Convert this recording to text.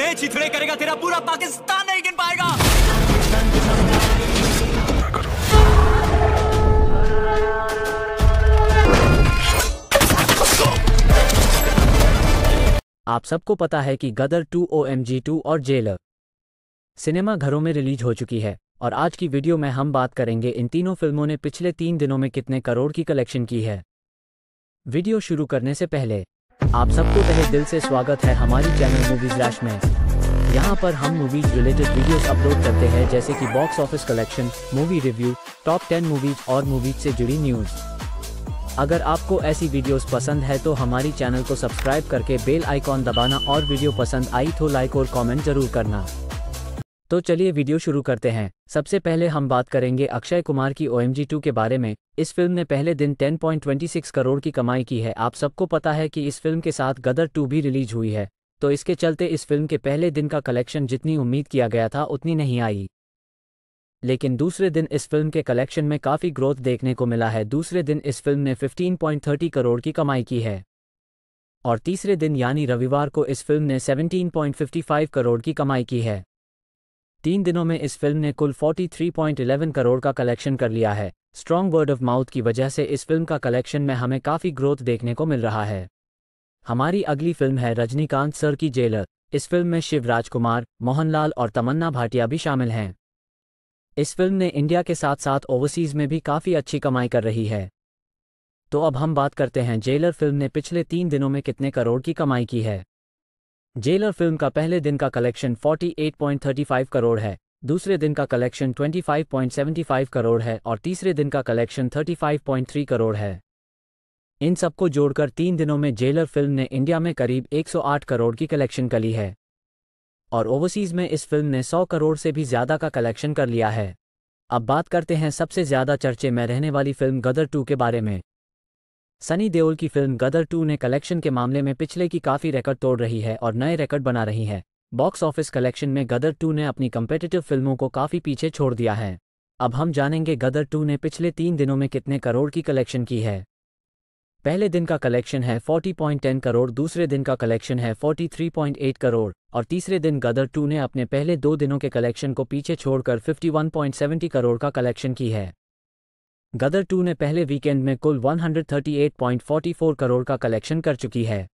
इतने चिथड़े करेगा तेरा पूरा पाकिस्तान नहीं गिन पाएगा आप सबको पता है कि Gadar 2 O M G two और जेलर सिनेमा घरों में रिलीज हो चुकी है और आज की वीडियो में हम बात करेंगे इन तीनों फिल्मों ने पिछले तीन दिनों में कितने करोड़ की कलेक्शन की है वीडियो शुरू करने से पहले आप सबको तहे दिल से स्वागत है हमारी चैनल मूवीज रैश में यहाँ पर हम मूवीज रिलेटेड वीडियोस अपलोड करते हैं जैसे कि box office collection movie review top ten movies और मूवीज से जुड़ी न्यूज़ अगर आपको ऐसी वीडियोस पसंद है तो हमारी चैनल को सब्सक्राइब करके बेल आइकॉन दबाना और वीडियो पसंद आई तो लाइक और कॉमेंट जरूर करना तो चलिए वीडियो शुरू करते हैं सबसे पहले हम बात करेंगे अक्षय कुमार की ओ एम टू के बारे में इस फिल्म ने पहले दिन 10.26 करोड़ की कमाई की है आप सबको पता है कि इस फिल्म के साथ गदर टू भी रिलीज हुई है तो इसके चलते इस फिल्म के पहले दिन का कलेक्शन जितनी उम्मीद किया गया था उतनी नहीं आई लेकिन दूसरे दिन इस फिल्म के कलेक्शन में काफ़ी ग्रोथ देखने को मिला है दूसरे दिन इस फिल्म ने फिफ्टीन करोड़ की कमाई की है और तीसरे दिन यानी रविवार को इस फिल्म ने सेवनटीन करोड़ की कमाई की है तीन दिनों में इस फिल्म ने कुल 43.11 करोड़ का कलेक्शन कर लिया है स्ट्रॉन्ग वर्ड ऑफ माउथ की वजह से इस फिल्म का कलेक्शन में हमें काफ़ी ग्रोथ देखने को मिल रहा है हमारी अगली फिल्म है रजनीकांत सर की जेलर इस फिल्म में शिवराज कुमार मोहनलाल और तमन्ना भाटिया भी शामिल हैं इस फिल्म ने इंडिया के साथ साथ ओवरसीज़ में भी काफ़ी अच्छी कमाई कर रही है तो अब हम बात करते हैं जेलर फिल्म ने पिछले तीन दिनों में कितने करोड़ की कमाई की है जेलर फिल्म का पहले दिन का कलेक्शन 48.35 करोड़ है दूसरे दिन का कलेक्शन 25.75 करोड़ है और तीसरे दिन का कलेक्शन 35.3 करोड़ है इन सबको जोड़कर तीन दिनों में जेलर फिल्म ने इंडिया में करीब 108 करोड़ की कलेक्शन कर ली है और ओवरसीज में इस फिल्म ने 100 करोड़ से भी ज्यादा का कलेक्शन कर लिया है अब बात करते हैं सबसे ज्यादा चर्चे में रहने वाली फिल्म गदर टू के बारे में सनी देओल की फिल्म गदर 2 ने कलेक्शन के मामले में पिछले की काफ़ी रिकॉर्ड तोड़ रही है और नए रिकॉर्ड बना रही है बॉक्स ऑफिस कलेक्शन में गदर 2 ने अपनी कंपेटिटिव फिल्मों को काफ़ी पीछे छोड़ दिया है अब हम जानेंगे गदर 2 ने पिछले तीन दिनों में कितने करोड़ की कलेक्शन की है पहले दिन का कलेक्शन है 40.10 करोड़ दूसरे दिन का कलेक्शन है 43.8 करोड़ और तीसरे दिन गदर 2 ने अपने पहले दो दिनों के कलेक्शन को पीछे छोड़कर 51.70 करोड़ का कलेक्शन की है गदर 2 ने पहले वीकेंड में कुल 138.44 करोड़ का कलेक्शन कर चुकी है